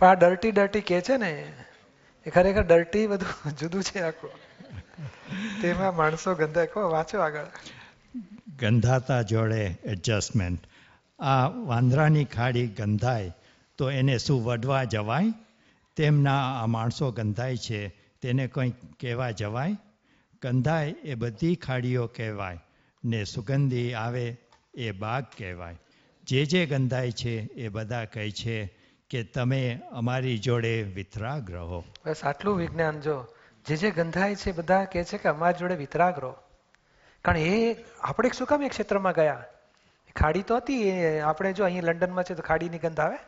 પણ આ dirty dirty કે છે ને એ ખરેખર ડર્ટી બધું જુદું છે આખું તેમાં માણસો ગંધા કહો વાંચો આગળ ગંધાતા જોડે એડજસ્ટમેન્ટ આ વાંદરાની ખાડી ગંધાય તો એને શું વડવા જવાય તેમના આ માણસો ગંધાય છે તેને કંઈક કહેવા જવાય ગંધાય એ બધી ખાડીઓ કહેવાય ને સુગંધી આવે એ બાગ કહેવાય જે જે ગંધાય છે એ બધા કહે છે કે તમે અમારી જોડે વિતરાગ રહો બસ આટલું વિજ્ઞાન જો જે જે ગંધાય છે બધા કહે છે કે અમારી જોડે વિતરાગ રહો કારણ એ આપણે શું કામ એ ક્ષેત્રમાં ગયા ખાડી તો હતી આપણે જો અહીં લંડનમાં છે તો ખાડીની ગંધ આવે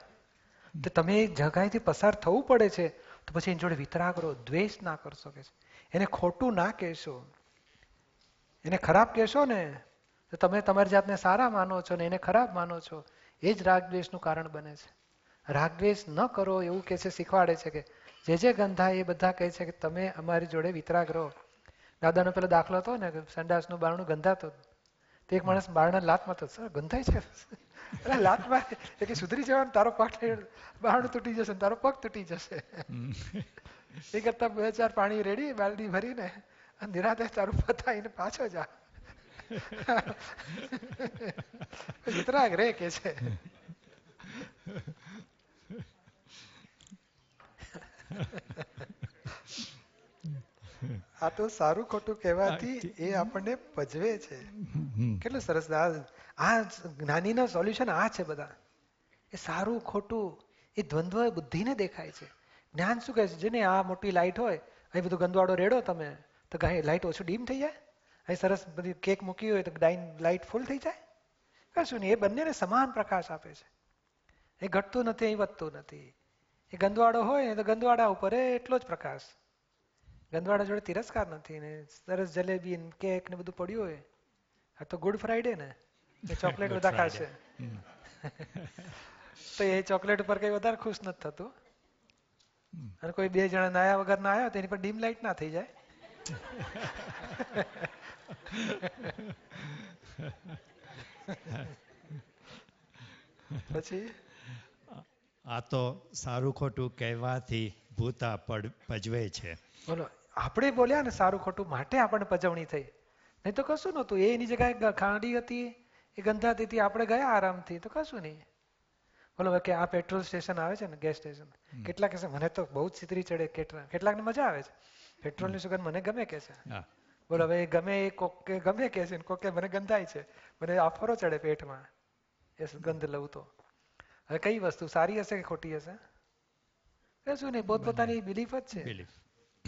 તો તમે જગાએથી પસાર થવું પડે છે તો પછી એની જોડે વિતરાગ રહો દ્વેષ ના કરશો કે એને ખોટું ના કહેશો એને ખરાબ કહેશો ને તો તમે તમારી જાતને સારા માનો છો ને એને ખરાબ માનો છો એ જ રાગ દ્વેષનું કારણ બને છે રાગદ્વેષ ન કરો એવું કે છે શીખવાડે છે કે જે જે ગંધા એ બધા કહે છે કે તમે અમારી જોડે વિતરાગ રહો દાદાનો પેલો દાખલો હતો ને નું બારણું ગંધાતો તે એક માણસ બારણા લાત મારતો સર ગંધાય છે અરે લાત મારે એટલે સુધરી જવાનું તારો પગ બારણું તૂટી જશે તારો પગ તૂટી જશે એ કરતા બે ચાર પાણી રેડી બાલડી ભરીને નિરાતે તારું પતાવીને પાછો જા વિતરાગ રે કે છે આ તો સારું ખોટું કહેવાથી એ આપણને પજવે છે કેટલું સરસ આ જ્ઞાનીના સોલ્યુશન આ છે બધા એ સારું ખોટું એ દ્વંદ્વ બુદ્ધિને દેખાય છે જ્ઞાન શું કહે છે જેને આ મોટી લાઇટ હોય અહીં બધું ગંદવાડો રેડો તમે તો કાંઈ લાઇટ ઓછું ડીમ થઈ જાય અહીં સરસ બધી કેક મૂકી હોય તો ડાઇન લાઇટ ફૂલ થઈ જાય કશું નહીં એ બંનેને સમાન પ્રકાશ આપે છે એ ઘટતું નથી અહીં વધતું નથી એ ગંદવાડો હોય ને તો ગંદવાડા ઉપર એટલો જ પ્રકાશ ગંદવાડા જોડે તિરસ્કાર નથી ને સરસ જલેબી કેક ને બધું પડ્યું હોય આ તો ગુડ ફ્રાઈડે ને એ ચોકલેટ બધા ખાશે તો એ ચોકલેટ ઉપર કઈ વધારે ખુશ નથી થતું અને કોઈ બે જણા નાયા વગર ના આવ્યો તેની પર ડીમ લાઇટ ના થઈ જાય પછી આ તો સારું ખોટું કહેવાથી ભૂતા પજવે છે બોલો આપણે બોલ્યા ને સારું ખોટું માટે આપણને પજવણી થઈ નહીં તો કશું નહોતું એની જગ્યાએ ખાંડી હતી એ ગંધાતી હતી આપણે ગયા આરામથી તો કશું નહીં બોલો કે આ પેટ્રોલ સ્ટેશન આવે છે ને ગેસ સ્ટેશન કેટલાક કહેશે મને તો બહુ જ સિતરી ચડે કેટલા કેટલાકને મજા આવે છે પેટ્રોલની સુગંધ મને ગમે કે છે બોલો હવે ગમે એ કોકે ગમે કે છે કોકે મને ગંધાય છે મને આફરો ચડે પેટમાં એ ગંધ લઉં તો હવે કઈ વસ્તુ સારી હશે કે ખોટી હશે કશું નહીં પોતાની બિલીફ જ છે બિલીફ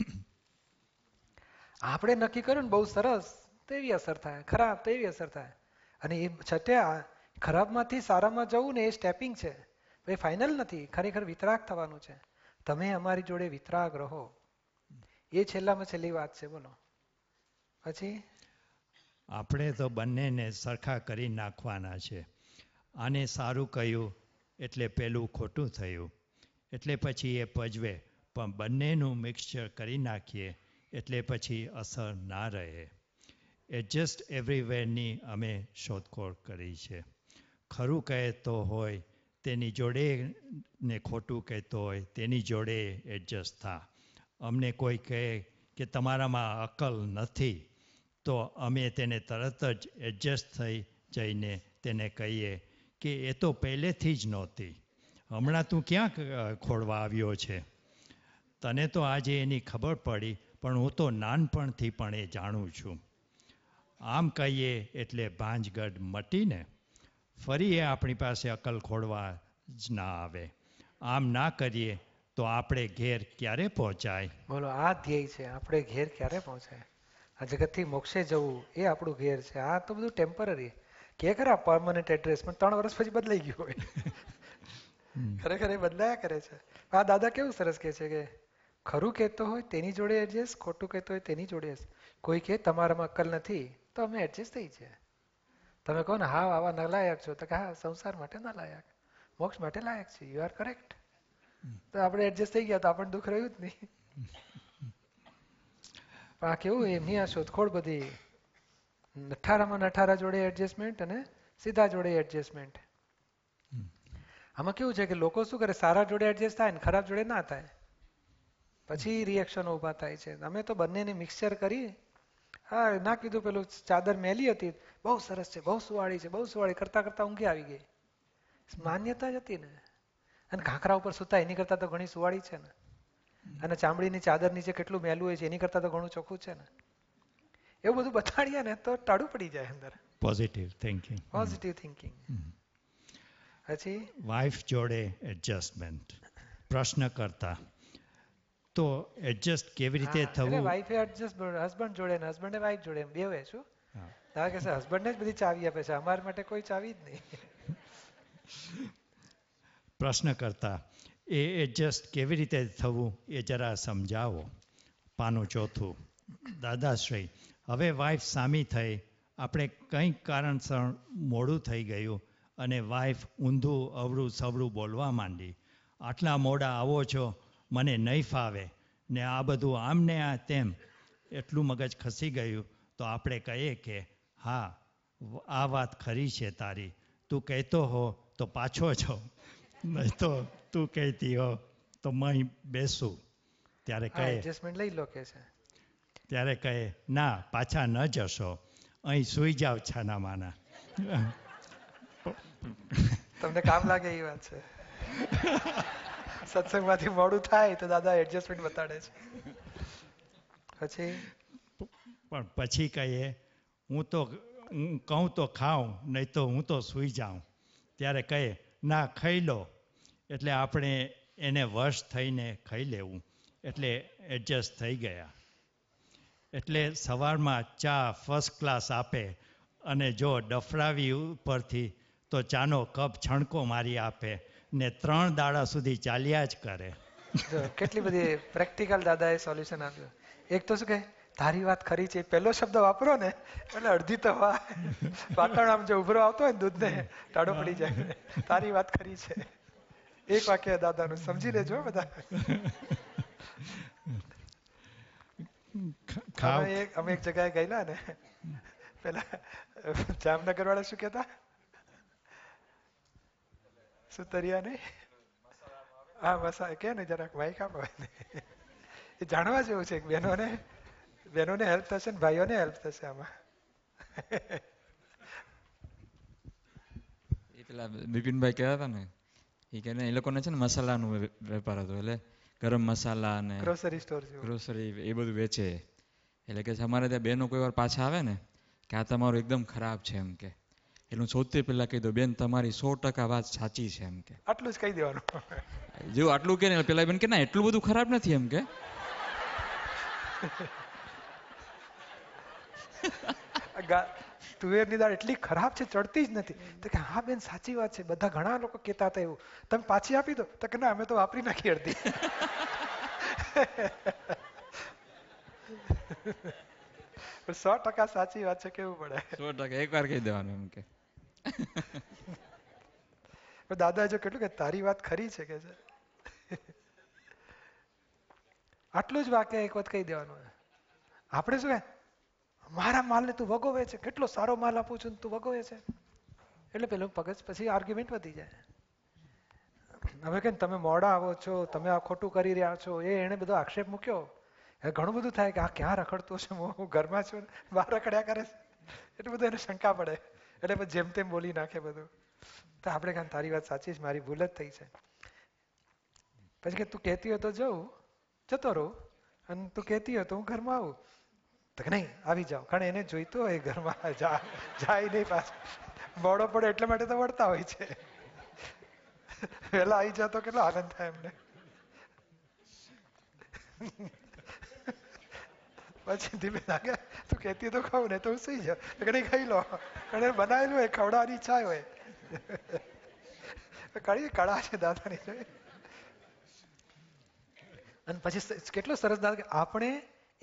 આપણે નક્કી કર્યું ને બહુ સરસ તેવી અસર થાય ખરાબ તેવી અસર થાય અને એ છતાં ખરાબમાંથી સારામાં જવું ને એ સ્ટેપિંગ છે એ ફાઇનલ નથી ખરેખર વિતરાગ થવાનું છે તમે અમારી જોડે વિતરાગ રહો એ છેલ્લામાં છેલ્લી વાત છે બોલો પછી આપણે તો બંનેને સરખા કરી નાખવાના છે આને સારું કહ્યું એટલે પહેલું ખોટું થયું એટલે પછી એ પજવે પણ બંનેનું મિક્સચર કરી નાખીએ એટલે પછી અસર ના રહે એડજસ્ટ એવરીવેરની અમે શોધખોળ કરી છે ખરું કહેતો હોય તેની જોડે ને ખોટું કહેતો હોય તેની જોડે એડજસ્ટ થા અમને કોઈ કહે કે તમારામાં અકલ નથી તો અમે તેને તરત જ એડજસ્ટ થઈ જઈને તેને કહીએ કે એ તો પહેલેથી જ નહોતી હમણાં તું ક્યાં ખોડવા આવ્યો છે તને તો આજે એની ખબર પડી પણ હું તો નાનપણથી પણ એ જાણું છું આમ કહીએ એટલે ભાંજગઢ મટીને ફરી એ આપણી પાસે અકલ ખોડવા જ ના આવે આમ ના કરીએ તો આપણે ઘેર ક્યારે પહોંચાય બોલો આ ધ્યેય છે આપણે ઘેર ક્યારે પહોંચાય આ જગતથી મોક્ષે જવું એ આપણું ઘેર છે આ તો બધું ટેમ્પરરી કે ખરા પરમનન્ટ એડ્રેસ ત્રણ વર્ષ પછી બદલાઈ ગયું હોય ખરેખર એ બદલાયા કરે છે આ દાદા કેવું સરસ કે છે કે ખરું કહેતો હોય તેની જોડે એડજસ્ટ ખોટું કહેતો હોય તેની જોડે કોઈ કે તમારામાં અક્કલ નથી તો અમે એડજસ્ટ થઈ છે તમે કહો ને હા આવા નલાયક છો તો કે હા સંસાર માટે ના લાયક મોક્ષ માટે લાયક છે યુ આર કરેક્ટ તો આપણે એડજસ્ટ થઈ ગયા તો આપણને દુઃખ રહ્યું જ નહીં પણ આ કેવું એમની આ શોધખોળ બધી અઠારમાં અઠારા જોડે એડજસ્ટમેન્ટ અને સીધા જોડે એડજસ્ટમેન્ટ આમાં કેવું છે કે લોકો શું કરે સારા જોડે એડજસ્ટ થાય ને ખરાબ જોડે ના થાય પછી રિએક્શનો ઊભા થાય છે અમે તો બંનેને મિક્સચર કરી હા ના કીધું પેલું ચાદર મેલી હતી બહુ સરસ છે બહુ સુવાળી છે બહુ સુવાળી કરતાં કરતાં ઊંઘી આવી ગઈ માન્યતા જ હતી ને અને ઘાંખરા ઉપર સુતા એની કરતાં તો ઘણી સુવાળી છે ને અને ચામડીની ચાદર નીચે કેટલું મેલું હોય છે એની કરતાં તો ઘણું ચોખ્ખું છે ને એવું બધું બતાડીએ ને તો ટાળું પડી જાય અંદર પોઝિટિવ થિંકિંગ પોઝિટિવ થિંકિંગ પછી વાઇફ જોડે એડજસ્ટમેન્ટ પ્રશ્ન કરતા તો એડજસ્ટ કેવી રીતે થવું વાઇફે એડજસ્ટ હસબન્ડ જોડે ને હસબન્ડે વાઇફ જોડે એમ બેવે છું ધારો કે હસબન્ડને જ બધી ચાવી આપે છે અમારા માટે કોઈ ચાવી જ નહીં પ્રશ્ન કરતા એ એડજસ્ટ કેવી રીતે થવું એ જરા સમજાવો પાનું ચોથું દાદાશ્રી હવે વાઈફ સામી થઈ આપણે કંઈક કારણસર મોડું થઈ ગયું અને વાઈફ ઊંધું અવરું સવરું બોલવા માંડી આટલા મોડા આવો છો મને નહીં ફાવે ને આ બધું આમ ને આ તેમ એટલું મગજ ખસી ગયું તો આપણે કહીએ કે હા આ વાત ખરી છે તારી તું કહેતો હો તો પાછો છો નહીં તો તું કહેતી હો તો મય બેસું ત્યારે કહે એડજસ્ટમેન્ટ લઈ લો કે છે ત્યારે કહે ના પાછા ન જશો અહીં સૂઈ જાઓ છાના તમને કામ લાગે એ વાત છે સત્સંગમાંથી મોડું થાય તો દાદા એડજસ્ટમેન્ટ બતાડે છે પછી પણ પછી કહીએ હું તો કહું તો ખાઉં નહીં તો હું તો સુઈ જાઉં ત્યારે કહે ના ખાઈ લો એટલે આપણે એને વશ થઈને ખાઈ લેવું એટલે એડજસ્ટ થઈ ગયા એટલે સવારમાં ચા ફર્સ્ટ ક્લાસ આપે અને જો ડફરાવી ઉપરથી તો ચાનો કપ છણકો મારી આપે ને ત્રણ દાડા સુધી ચાલ્યા જ કરે કેટલી બધી પ્રેક્ટિકલ દાદાએ સોલ્યુશન આપ્યું એક તો શું કહે તારી વાત ખરી છે પહેલો શબ્દ વાપરો ને એટલે અડધી તો વાતાવરણ આમ જો ઉભરો આવતો હોય દૂધને ટાડો પડી જાય તારી વાત ખરી છે એક વાક્ય દાદાનું સમજી લેજો બધા ખાવ અમે એક જગ્યાએ ગયેલા ને પેલા જામનગર વાળા શું કેતા શું તરિયા નહીં હા મસા કે ને જરાક માઇક આપો એ જાણવા જેવું છે બહેનોને બહેનોને હેલ્પ થશે ને ભાઈઓને હેલ્પ થશે આમાં એ પેલા બિપિનભાઈ કહેતા હતા ને એ કે એ લોકોને છે ને મસાલાનો વેપાર હતો એટલે ગરમ મસાલા અને ગ્રોસરી સ્ટોર ગ્રોસરી એ બધું વેચે એટલે કે અમારે ત્યાં બહેનો કોઈ વાર પાછા આવે ને કે આ તમારું એકદમ ખરાબ છે એમ કે એટલે હું શોધતી પહેલાં કહી દઉં બેન તમારી સો ટકા વાત સાચી છે એમ કે આટલું જ કહી દેવાનું જેવું આટલું કે ને પેલા બેન કે ના એટલું બધું ખરાબ નથી એમ કે તુવેરની દાળ એટલી ખરાબ છે ચડતી જ નથી તો કે હા બેન સાચી વાત છે બધા ઘણા લોકો કહેતા હતા એવું તમે પાછી આપી દો તો કે ના અમે તો વાપરી નાખી અડધી સો ટકા સાચી વાત છે કેવું પડે સો ટકા એક વાર કહી દેવાનું એમ કે દાદા જો કેટલું કે તારી વાત ખરી છે કે છે આટલું જ વાક્ય એક વખત કહી દેવાનું આપણે શું કે મારા માલને તું વગોવે છે કેટલો સારો માલ આપું છું તું વગોવે છે એટલે પેલું પગજ પછી આર્ગ્યુમેન્ટ વધી જાય હવે કે તમે મોડા આવો છો તમે આ ખોટું કરી રહ્યા છો એ એને બધો આક્ષેપ મૂક્યો ઘણું બધું થાય કે આ ક્યાં રખડતો છે હું ઘરમાં છું બહાર રખડ્યા કરે છે એટલે બધું એને શંકા પડે એટલે પછી જેમ તેમ બોલી નાખે બધું તો આપણે કાં તારી વાત સાચી છે મારી ભૂલ જ થઈ છે પછી કે તું કહેતી હોય તો જવું જતો રહું અને તું કહેતી હોય તો હું ઘરમાં આવું તો કે નહીં આવી જાઓ કારણ એને જોઈતું હોય ઘરમાં જા જાય નહીં પાછું મોડો પડે એટલા માટે તો વળતા હોય છે વહેલા આવી જાવ તો કેટલો આનંદ થાય એમને પછી ધીમે લાગે તું કહેતી તો ખાઉં ને તો હું સુઈ જાઉં કણે ખાઈ લો કણે બનાવેલું હોય ખવડાવવાની ઈચ્છા હોય કળી કળા છે દાદાની જોઈ અને પછી કેટલો સરસ દાદા આપણે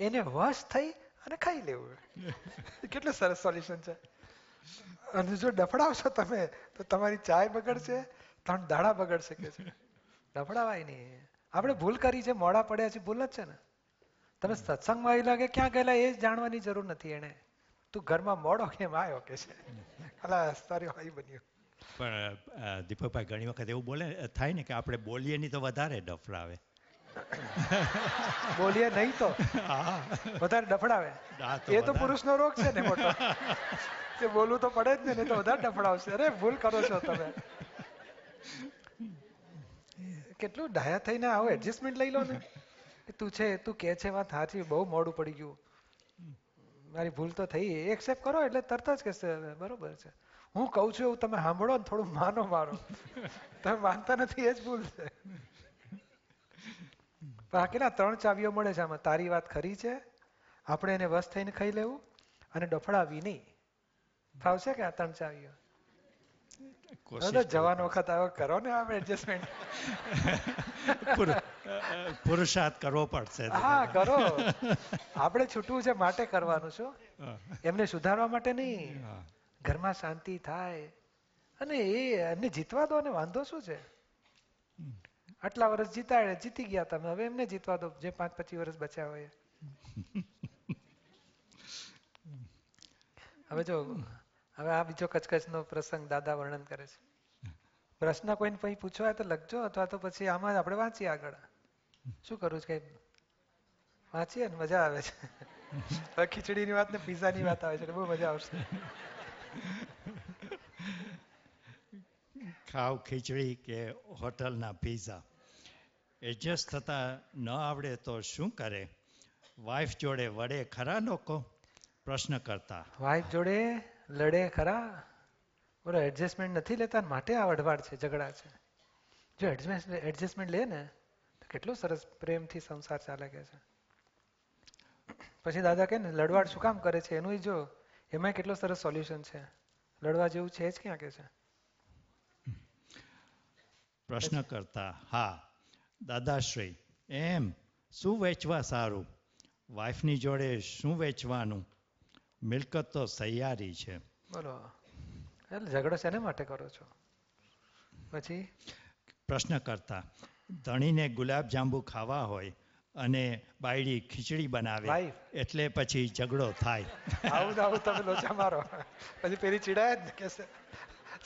એને વશ થઈ અને ખાઈ લેવું કેટલું સરસ સોલ્યુશન છે અને જો ડફડાવશો તમે તો તમારી ચાય બગડશે ત્રણ દાડા બગડશે કે છે ડફડાવાય નહીં આપણે ભૂલ કરી છે મોડા પડ્યા છે ભૂલ જ છે ને તમે સત્સંગમાં એ લાગે ક્યાં ગયેલા એ જાણવાની જરૂર નથી એને તું ઘરમાં મોડો કેમ આવ્યો કે છે બન્યું પણ દીપકભાઈ ઘણી વખત એવું બોલે થાય ને કે આપણે બોલીએ નહીં તો વધારે ડફડાવે બોલીએ નહીં તો વધારે ડફડાવે એ તો પુરુષનો રોગ છે ને મોટો કે બોલવું તો પડે જ ને તો વધારે ડફડાવશે અરે ભૂલ કરો છો તમે કેટલું ડાયા થઈને આવો એડજસ્ટમેન્ટ લઈ લો ને તું છે તું કે છે વાત સાચી બહુ મોડું પડી ગયું મારી ભૂલ તો થઈ એક્સેપ્ટ કરો એટલે તરત જ કહેશે બરોબર છે હું કહું છું એવું તમે સાંભળો ને થોડું માનો મારો તમે માનતા નથી એ જ ભૂલ છે બાકીના ત્રણ ચાવીઓ મળે છે આમાં તારી વાત ખરી છે આપણે એને વસ થઈને ખાઈ લેવું અને ડફડાવી નહીં ફાવશે કે આ ત્રણ ચાવીઓ જવાનો વખત આવો કરો ને આપણે એડજસ્ટમેન્ટ પુરુષાર્થ કરવો પડશે હા કરો આપણે છૂટવું છે માટે કરવાનું છો એમને સુધારવા માટે નહીં ઘરમાં શાંતિ થાય અને એ એમને જીતવા દો અને વાંધો શું છે આટલા વર્ષ જીતાડે જીતી ગયા તમે હવે એમને જીતવા દો જે પાંચ પચીસ વર્ષ બચ્યા હોય હવે જો હવે આ બીજો કચકચનો પ્રસંગ દાદા વર્ણન કરે છે પ્રશ્ન કોઈને પછી પૂછવા તો લખજો અથવા તો પછી આમાં આપણે વાંચીએ આગળ શું કરું છું કઈ વાંચીએ ને મજા આવે છે ખીચડીની વાત ને પીઝાની વાત આવે છે બહુ મજા આવશે ખાવ ખીચડી કે હોટલના પીઝા એડજસ્ટ થતા ન આવડે તો શું કરે વાઈફ જોડે વડે ખરા લોકો પ્રશ્ન કરતા વાઈફ જોડે લડે ખરા બોલો એડજસ્ટમેન્ટ નથી લેતા માટે આ વઢવાડ છે ઝઘડા છે જો એડજસ્ટમેન્ટ એડજસ્ટમેન્ટ લે ને કેટલું સરસ પ્રેમથી સંસાર ચાલે કે છે પછી દાદા કે લડવાડ શું કામ કરે છે એનું જો એમાં કેટલું સરસ સોલ્યુશન છે લડવા જેવું છે જ ક્યાં કે છે પ્રશ્ન કરતા હા દાદાશ્રી એમ શું વેચવા સારું વાઈફની જોડે શું વેચવાનું મિલકત તો સહિયારી છે બોલો ઝઘડો શેને માટે કરો છો પછી પ્રશ્ન કરતા ધણીને ગુલાબજાંબુ ખાવા હોય અને બાયડી ખીચડી બનાવે એટલે પછી ઝઘડો થાય આવું આવું તમે લોચા મારો પછી પેલી ચીડાય જ કે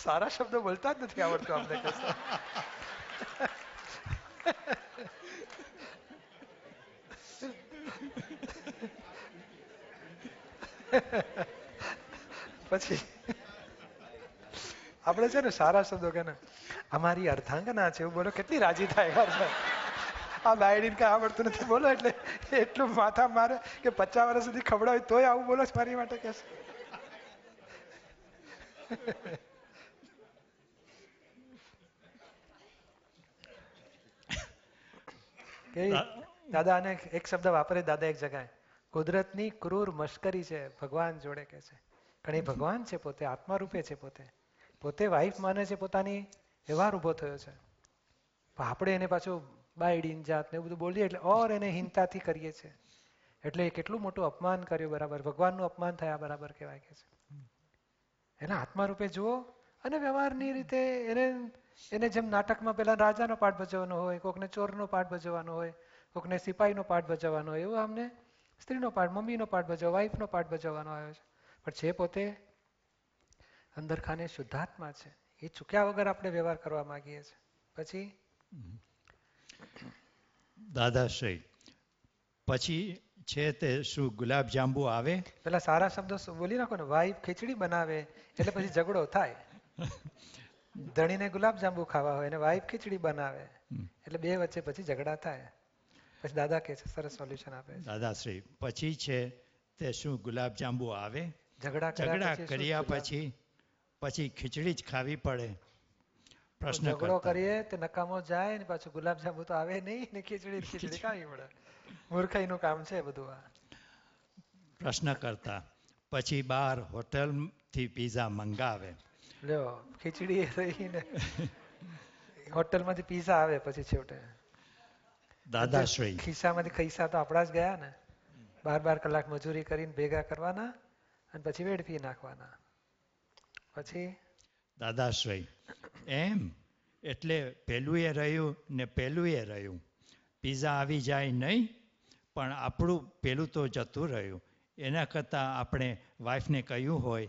સારા શબ્દો બોલતા જ નથી આવડતું આપણે કે પછી આપણે છે ને સારા શબ્દો કે ને અમારી અર્થાંગના છે એવું બોલો કેટલી રાજી થાય આ બાયડીને કાંઈ આવડતું નથી બોલો એટલે એટલું માથા મારે કે પચાસ વર્ષ સુધી ખવડાવે તોય આવું બોલો મારી માટે કે દાદા અને એક શબ્દ વાપરે દાદા એક જગાએ કુદરતની ક્રૂર મશ્કરી છે ભગવાન જોડે કે છે ઘણી ભગવાન છે પોતે આત્મા રૂપે છે પોતે પોતે વાઈફ માને છે પોતાની વ્યવહાર ઊભો થયો છે આપણે એને પાછો બાયડીન જાત ને એવું બધું બોલીએ એટલે ઓર એને હિંતાથી કરીએ છીએ એટલે એ કેટલું મોટું અપમાન કર્યું બરાબર ભગવાનનું અપમાન થયા બરાબર કહેવાય કે છે એના આત્મા રૂપે જુઓ અને વ્યવહારની રીતે એને એને જેમ નાટકમાં પેલા રાજાનો પાઠ ભજવવાનો હોય કોકને ચોરનો પાઠ ભજવવાનો હોય કોકને સિપાહીનો પાઠ ભજવવાનો હોય એવું અમને સ્ત્રીનો પાઠ મમ્મીનો પાઠ ભજવો વાઈફનો પાઠ ભજવવાનો આવ્યો છે પણ છે પોતે અંદર ખાને શુદ્ધાત્મા છે એ ચૂક્યા વગર આપણે વ્યવહાર કરવા માંગીએ છીએ પછી દાદાશ્રી પછી છે તે શું ગુલાબ જાંબુ આવે પેલા સારા શબ્દો બોલી નાખો ને વાઈફ ખીચડી બનાવે એટલે પછી ઝઘડો થાય ધણીને ગુલાબ જાંબુ ખાવા હોય અને વાઈફ ખીચડી બનાવે એટલે બે વચ્ચે પછી ઝઘડા થાય પછી દાદા કે છે સરસ સોલ્યુશન આપે દાદાશ્રી પછી છે તે શું ગુલાબ જાંબુ આવે ઝઘડા ઝઘડા કર્યા પછી પછી ખીચડી જ ખાવી પડે પ્રશ્ન ઝઘડો કરીએ તો નકામો જાય ને પાછું ગુલાબજાંબુ તો આવે નહીં ને ખીચડી ખીચડી ખાવી પડે મૂર્ખાઈનું કામ છે બધું આ પ્રશ્ન કરતા પછી બહાર હોટલથી પીઝા મંગાવે લ્યો ખીચડી રહીને હોટલમાંથી પીઝા આવે પછી છેવટે દાદાશ્રી ખિસ્સામાંથી ખિસ્સા તો આપણા જ ગયા ને બાર બાર કલાક મજૂરી કરીને ભેગા કરવાના અને પછી વેડફી નાખવાના પછી દાદાશ્રય એમ એટલે પહેલું એ રહ્યું ને પહેલું એ રહ્યું પીઝા આવી જાય નહીં પણ આપણું પેલું તો જતું રહ્યું એના કરતાં આપણે વાઈફને કહ્યું હોય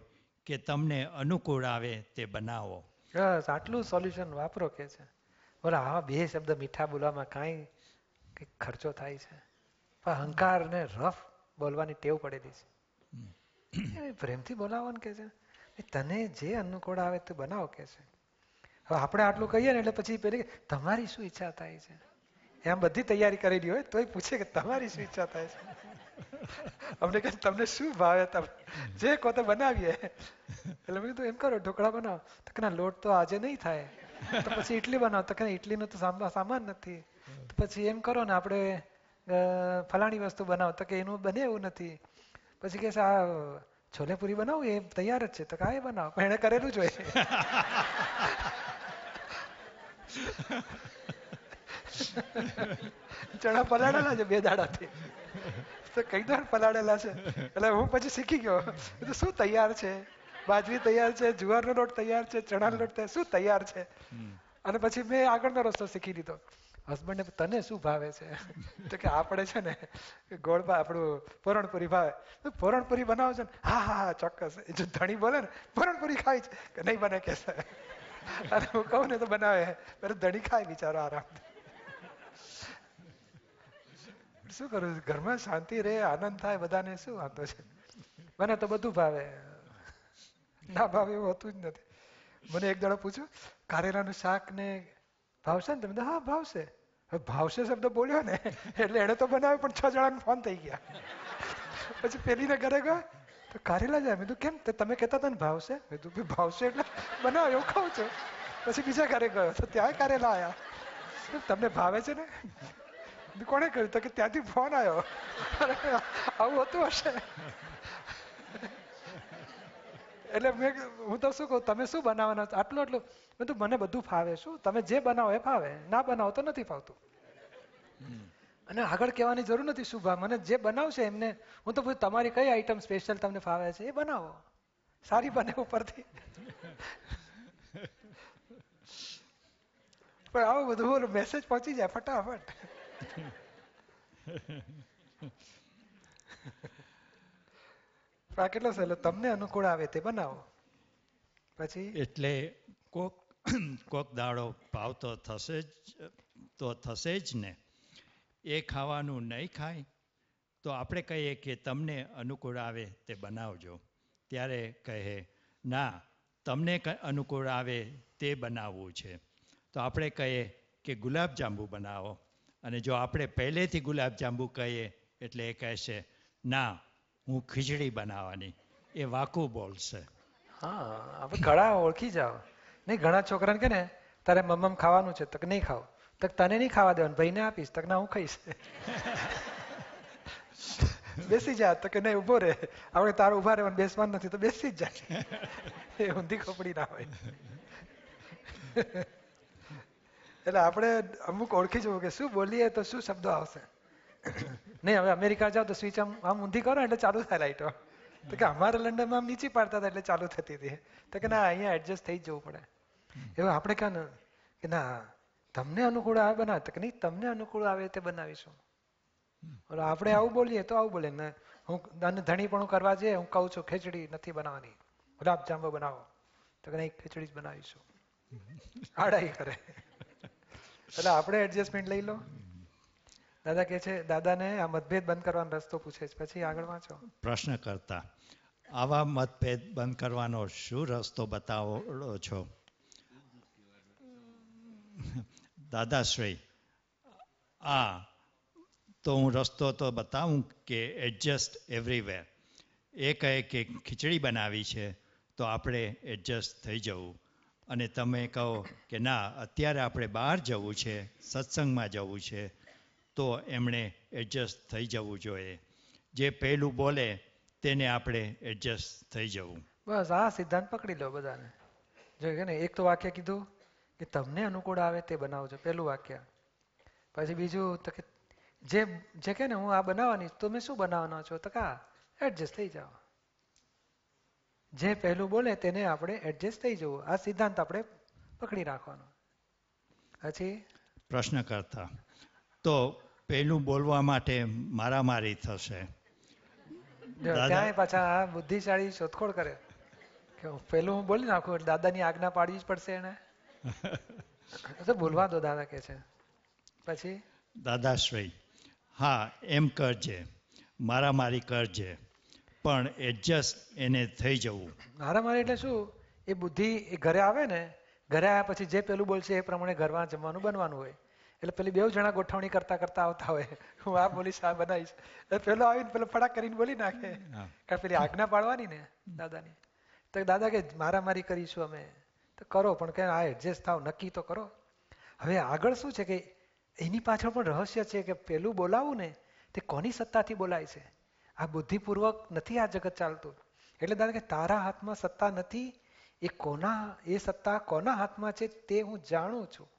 કે તમને અનુકૂળ આવે તે બનાવો બસ આટલું સોલ્યુશન વાપરો કે છે બોલા હા બે શબ્દ મીઠા બોલવામાં કાંઈ કંઈક ખર્ચો થાય છે પણ અહંકાર ને રફ બોલવાની ટેવ પડેલી છે પ્રેમથી બોલાવવાનું કે છે તને જે અનુકૂળ આવે તે બનાવો કે છે હવે આપણે આટલું કહીએ ને એટલે પછી પેલી તમારી શું ઈચ્છા થાય છે એમ બધી તૈયારી કરેલી હોય તોય પૂછે કે તમારી શું ઈચ્છા થાય છે અમને કહે તમને શું ભાવે તમે જે કહો તો બનાવીએ એટલે મેં કીધું એમ કરો ઢોકળા બનાવો તો કે લોટ તો આજે નહીં થાય તો પછી ઇડલી બનાવો તો કે ઇડલીનું તો સામાન નથી તો પછી એમ કરો ને આપણે ફલાણી વસ્તુ બનાવો તો કે એનું બને એવું નથી પછી કે આ છોલે પૂરી બનાવું એ તૈયાર જ છે તો કાંઈ બનાવો એણે કરેલું જ ચણા પલાડેલા છે બે દાડાથી તો કઈ દર પલાડેલા છે એટલે હું પછી શીખી ગયો તો શું તૈયાર છે બાજરી તૈયાર છે જુવારનો લોટ તૈયાર છે ચણાનો લોટ તૈયાર શું તૈયાર છે અને પછી મેં આગળનો રસ્તો શીખી લીધો હસબન્ડે તને શું ભાવે છે તો કે આપણે છે ને ગોળ આપણું પરણપુરી ભાવે પરણપુરી બનાવો છે ને હા હા હા ચોક્કસ જો ધણી બોલે ને પરણપુરી ખાય છે કે નહીં બને કે હું કહું ને તો બનાવે પર ધણી ખાય બિચારો આરામ શું કરું ઘરમાં શાંતિ રહે આનંદ થાય બધાને શું વાંધો છે મને તો બધું ભાવે ના ભાવે એવું હોતું જ નથી મને એક દાડો પૂછ્યું કારેલાનું શાક ને ભાવશે ને તમે હા ભાવશે ભાવશે શબ્દ બોલ્યો ને એટલે એને તો બનાવ્યો પણ છ જણાને ફોન થઈ ગયા પછી પેલીને ઘરે ગયો તો કારેલા જાય મેં કેમ તમે કહેતા હતા ને ભાવશે મેં તું ભાવશે એટલે બનાવ એવું ખાવ છો પછી બીજા ઘરે ગયો તો ત્યાં કારેલા આવ્યા તમને ભાવે છે ને કોને કહ્યું તો કે ત્યાંથી ફોન આવ્યો આવું હતું હશે એટલે મેં હું તો શું કહું તમે શું બનાવવાના આટલું આટલું મેં તો મને બધું ફાવે શું તમે જે બનાવો એ ફાવે ના બનાવો તો નથી ફાવતું અને આગળ કહેવાની જરૂર નથી શુભા મને જે બનાવશે એમને હું તો પૂછું તમારી કઈ આઈટમ સ્પેશિયલ તમને ફાવે છે એ બનાવો સારી બને ઉપરથી પણ આવું બધું મેસેજ પહોંચી જાય ફટાફટ આ કેટલો સહેલો તમને અનુકૂળ આવે તે બનાવો પછી એટલે કોક કોક દાડો ભાવ તો થશે જ તો થશે જ ને એ ખાવાનું નહીં ખાય તો આપણે કહીએ કે તમને અનુકૂળ આવે તે બનાવજો ત્યારે કહે ના તમને અનુકૂળ આવે તે બનાવવું છે તો આપણે કહીએ કે ગુલાબજાંબુ બનાવો અને જો આપણે પહેલેથી ગુલાબજાંબુ કહીએ એટલે એ કહેશે ના હું ખીચડી બનાવવાની એ વાકુ બોલશે હા હવે ઘણા ઓળખી જાઓ નહીં ઘણા છોકરાને કે ને તારે મમ્મમ ખાવાનું છે તક નહીં ખાવ તક તને નહીં ખાવા દેવાનું ભાઈને આપીશ તક ના હું ખાઈશ બેસી જા તો કે નહીં ઉભો રે આપણે તારો ઉભા રહેવાનું બેસવાનું નથી તો બેસી જ જાય એ ઊંધી ખોપડી ના હોય એટલે આપણે અમુક ઓળખી જવું કે શું બોલીએ તો શું શબ્દો આવશે નહીં હવે અમેરિકા જાઓ તો સ્વિચ આમ આમ ઊંધી કરો એટલે ચાલુ થાય લાઇટો તો કે અમારે લંડનમાં આમ નીચી પાડતા હતા એટલે ચાલુ થતી હતી તો કે ના અહીંયા એડજસ્ટ થઈ જવું પડે એવું આપણે ક્યાં કે ના તમને અનુકૂળ આવે બનાવે તો કે નહીં તમને અનુકૂળ આવે તે બનાવીશું આપણે આવું બોલીએ તો આવું બોલે ને હું અને ધણી પણ કરવા જઈએ હું કહું છું ખીચડી નથી બનાવવાની ગુલાબજાંબુ બનાવો તો કે નહીં ખીચડી જ બનાવીશું આડાઈ કરે એટલે આપણે એડજસ્ટમેન્ટ લઈ લો દાદા કે છે દાદાને આ મતભેદ બંધ કરવાનો રસ્તો પૂછે છે પછી આગળ વાંચો પ્રશ્ન કરતા આવા મતભેદ બંધ કરવાનો શું રસ્તો બતાવો છો દાદાશ્રી આ તો હું રસ્તો તો બતાવું કે એડજસ્ટ એવરીવેર એ કહે કે ખીચડી બનાવી છે તો આપણે એડજસ્ટ થઈ જવું અને તમે કહો કે ના અત્યારે આપણે બહાર જવું છે સત્સંગમાં જવું છે તો એમણે એડજસ્ટ થઈ જવું જોઈએ જે પહેલું બોલે તેને આપણે એડજસ્ટ થઈ જવું બસ આ સિદ્ધાંત પકડી લો બધાને જો કે ને એક તો વાક્ય કીધું કે તમને અનુકૂળ આવે તે બનાવજો પહેલું વાક્ય પછી બીજું તો કે જે જે કે ને હું આ બનાવવાની તમે શું બનાવવાનો છો તો કા એડજસ્ટ થઈ જાઓ જે પહેલું બોલે તેને આપણે એડજસ્ટ થઈ જવું આ સિદ્ધાંત આપણે પકડી રાખવાનો પછી પ્રશ્ન કરતા તો પહેલું બોલવા માટે મારામારી થશે ત્યાં પાછા બુદ્ધિશાળી શોધખોળ કરે કે પહેલું હું બોલી નાખું એટલે દાદાની આજ્ઞા પાડવી જ પડશે એને તો બોલવા દો દાદા કે છે પછી દાદાશ્રી હા એમ કરજે મારામારી કરજે પણ એડજસ્ટ એને થઈ જવું મારામારી એટલે શું એ બુદ્ધિ એ ઘરે આવે ને ઘરે આવ્યા પછી જે પેલું બોલશે એ પ્રમાણે ઘરમાં જમવાનું બનવાનું હોય એટલે પેલી બે જણા ગોઠવણી કરતા કરતા આવતા હોય હું આ બોલીશ આ બનાવીશ પેલો આવીને પેલો ફટાક કરીને બોલી નાખે કારણ પેલી આજ્ઞા પાડવાની ને દાદાની તો દાદા કે મારામારી કરીશું અમે તો કરો પણ કે આ એડજસ્ટ થાવ નક્કી તો કરો હવે આગળ શું છે કે એની પાછળ પણ રહસ્ય છે કે પેલું બોલાવું ને તે કોની સત્તાથી બોલાય છે આ બુદ્ધિપૂર્વક નથી આ જગત ચાલતું એટલે દાદા કે તારા હાથમાં સત્તા નથી એ કોના એ સત્તા કોના હાથમાં છે તે હું જાણું છું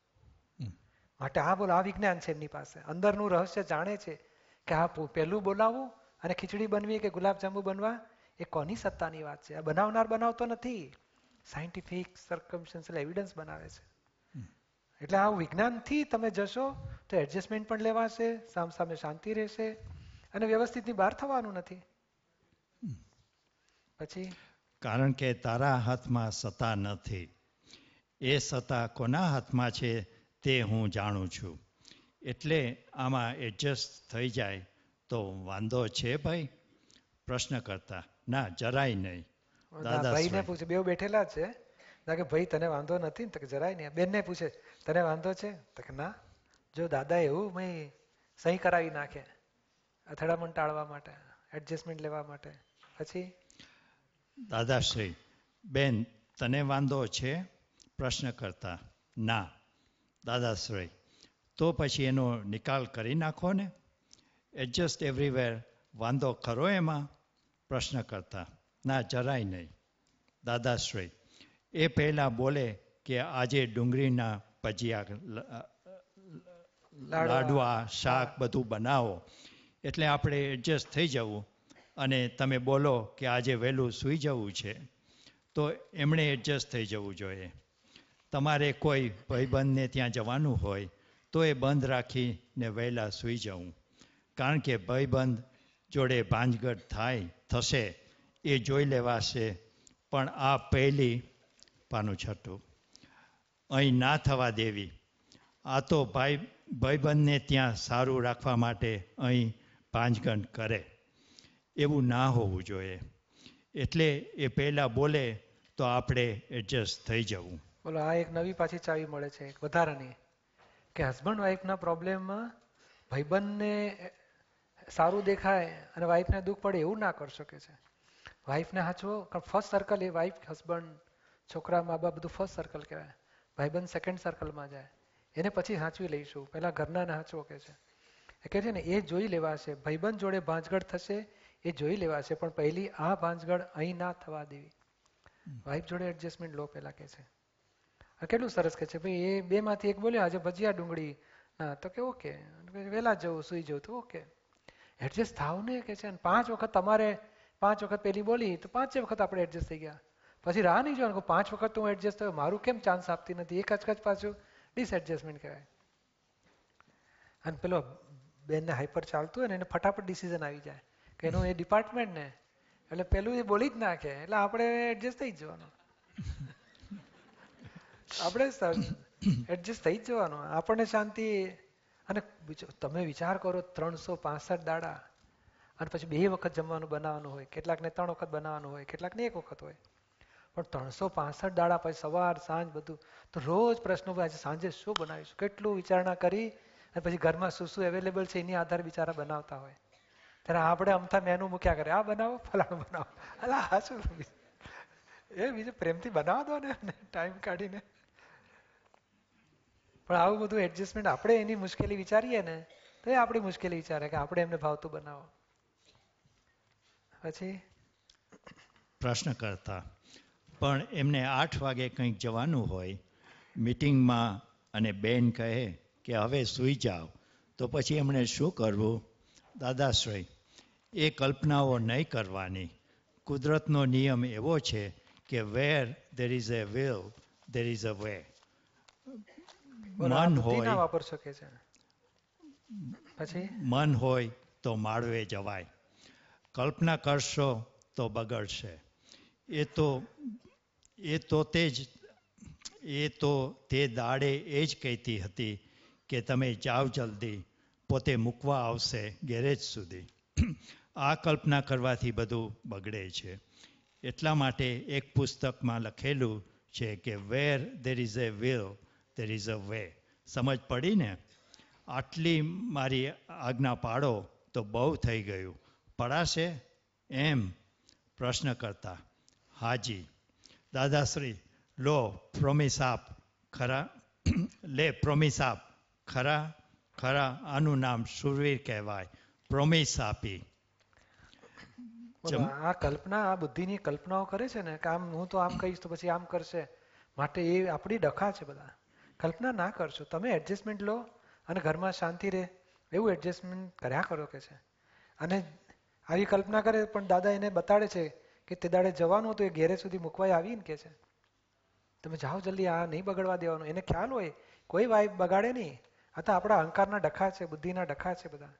માટે આ બોલો આ વિજ્ઞાન છે એમની પાસે અંદરનું રહસ્ય જાણે છે કે આ પહેલું બોલાવવું અને ખીચડી બનવી કે ગુલાબજાંબુ બનવા એ કોની સત્તાની વાત છે આ બનાવનાર બનાવતો નથી સાયન્ટિફિક સર્કમસ્ટન્શિયલ એવિડન્સ બનાવે છે એટલે આ વિજ્ઞાનથી તમે જશો તો એડજસ્ટમેન્ટ પણ લેવાશે સામ સામે શાંતિ રહેશે અને વ્યવસ્થિતની બહાર થવાનું નથી પછી કારણ કે તારા હાથમાં સત્તા નથી એ સત્તા કોના હાથમાં છે તે હું જાણું છું એટલે આમાં એડજસ્ટ થઈ જાય તો વાંધો છે ભાઈ પ્રશ્ન કરતા ના જરાય નહીં ભાઈને પૂછે બે બેઠેલા છે કે ભાઈ તને વાંધો નથી તો જરાય નહીં બેન ને પૂછે તને વાંધો છે તો કે ના જો દાદા એવું મેં સહી કરાવી નાખે અથડામણ ટાળવા માટે એડજસ્ટમેન્ટ લેવા માટે પછી દાદાશ્રી બેન તને વાંધો છે પ્રશ્ન કરતા ના દાદાશ્રય તો પછી એનો નિકાલ કરી નાખો ને એડજસ્ટ એવરીવેર વાંધો ખરો એમાં પ્રશ્ન કરતા ના જરાય નહીં દાદાશ્રય એ પહેલાં બોલે કે આજે ડુંગળીના ભજીયા લાડવા શાક બધું બનાવો એટલે આપણે એડજસ્ટ થઈ જવું અને તમે બોલો કે આજે વહેલું સૂઈ જવું છે તો એમણે એડજસ્ટ થઈ જવું જોઈએ તમારે કોઈ ભાઈબંધને ત્યાં જવાનું હોય તો એ બંધ રાખીને વહેલા સૂઈ જવું કારણ કે ભાઈબંધ જોડે ભાંજગઢ થાય થશે એ જોઈ લેવાશે પણ આ પહેલી પાનું છઠ્ઠું અહીં ના થવા દેવી આ તો ભાઈ ભાઈબંધને ત્યાં સારું રાખવા માટે અહીં ભાંજગંડ કરે એવું ના હોવું જોઈએ એટલે એ પહેલાં બોલે તો આપણે એડજસ્ટ થઈ જવું બોલો આ એક નવી પાછી ચાવી મળે છે એક વધારાની કે હસબન્ડ વાઈફના પ્રોબ્લેમમાં ભાઈબંધને સારું દેખાય અને વાઈફને દુઃખ પડે એવું ના કરી શકે છે વાઈફને હાચવો કારણ ફર્સ્ટ સર્કલ એ વાઈફ હસબન્ડ છોકરા મા બાપ બધું ફર્સ્ટ સર્કલ કહેવાય ભાઈબંધ સેકન્ડ સર્કલમાં જાય એને પછી સાચવી લઈશું પહેલાં ઘરનાને હાચવો કે છે એ કહે છે ને એ જોઈ લેવાશે ભાઈબંધ જોડે ભાંજગઢ થશે એ જોઈ લેવાશે પણ પહેલી આ ભાંજગડ અહીં ના થવા દેવી વાઈફ જોડે એડજસ્ટમેન્ટ લો પહેલાં કે છે કેટલું સરસ કે છે ભાઈ એ બેમાંથી એક બોલ્યો આજે ભજીયા ડુંગળી ના તો કે ઓકે વહેલા જવું સુઈ જવું તો ઓકે એડજસ્ટ થાવ ને કે છે પાંચ વખત તમારે પાંચ વખત પેલી બોલી તો પાંચે વખત આપણે એડજસ્ટ થઈ ગયા પછી રાહ નહીં જોવાનું પાંચ વખત તો હું એડજસ્ટ થયો મારું કેમ ચાન્સ આપતી નથી એક જ પાછું ડિસએડજસ્ટમેન્ટ કહેવાય અને પેલો બેનને હાઈપર ચાલતું હોય ને એને ફટાફટ ડિસિઝન આવી જાય કે એનું એ ડિપાર્ટમેન્ટ ને એટલે પેલું એ બોલી જ નાખે એટલે આપણે એડજસ્ટ થઈ જ જવાનું આપણે એડજસ્ટ થઈ જવાનું આપણને શાંતિ અને તમે વિચાર કરો ત્રણસો પાસઠ દાડા અને પછી બે વખત જમવાનું બનાવવાનું હોય કેટલાકને ત્રણ વખત બનાવવાનું હોય કેટલાકને એક વખત હોય પણ ત્રણસો પાસઠ દાડા પછી સવાર સાંજ બધું તો રોજ પ્રશ્નો આજે સાંજે શું બનાવીશું કેટલું વિચારણા કરી અને પછી ઘરમાં શું શું અવેલેબલ છે એની આધાર બિચારા બનાવતા હોય ત્યારે આપણે અમથા મેનુ મૂક્યા કરે આ બનાવો ફલાણું બનાવો અલા હા શું એ બીજું પ્રેમથી બનાવો દો ને ટાઈમ કાઢીને પણ આવું બધું એડજસ્ટમેન્ટ આપણે એની મુશ્કેલી વિચારીએ ને તો એ આપણી મુશ્કેલી વિચારે કે આપણે એમને ભાવતું બનાવો પછી પ્રશ્ન કરતા પણ એમને આઠ વાગે કંઈક જવાનું હોય મિટિંગમાં અને બેન કહે કે હવે સુઈ જાઓ તો પછી એમણે શું કરવું દાદાશ્રય એ કલ્પનાઓ નહીં કરવાની કુદરતનો નિયમ એવો છે કે where there is a will there is a way મન હોય વાપર શકે છે પછી મન હોય તો માળવે જવાય કલ્પના કરશો તો બગડશે એ તો એ તો તે જ એ તો તે દાડે એ જ કહેતી હતી કે તમે જાઓ જલ્દી પોતે મૂકવા આવશે ગેરેજ સુધી આ કલ્પના કરવાથી બધું બગડે છે એટલા માટે એક પુસ્તકમાં લખેલું છે કે where there is a will there is a way સમજ પડીને આટલી મારી આજ્ઞા પાડો તો બહુ થઈ ગયું પડાશે એમ પ્રશ્ન કરતા હાજી દાદાશ્રી લો પ્રોમિસ આપ ખરા લે પ્રોમિસ આપ ખરા ખરા આનું નામ સુરવીર કહેવાય પ્રોમિસ આપી આ કલ્પના આ બુદ્ધિની કલ્પનાઓ કરે છે ને કે આમ હું તો આમ કહીશ તો પછી આમ કરશે માટે એ આપણી ડખા છે બધા કલ્પના ના કરશો તમે એડજસ્ટમેન્ટ લો અને ઘરમાં શાંતિ રહે એવું એડજસ્ટમેન્ટ કર્યા કરો કે છે અને આવી કલ્પના કરે પણ દાદા એને બતાડે છે કે તે દાડે જવાનું હતું એ ઘેરે સુધી મૂકવાય આવીને કે છે તમે જાઓ જલ્દી આ નહીં બગડવા દેવાનું એને ખ્યાલ હોય કોઈ વાઈફ બગાડે નહીં અથવા આપણા અહંકારના ડખા છે બુદ્ધિના ડખા છે બધા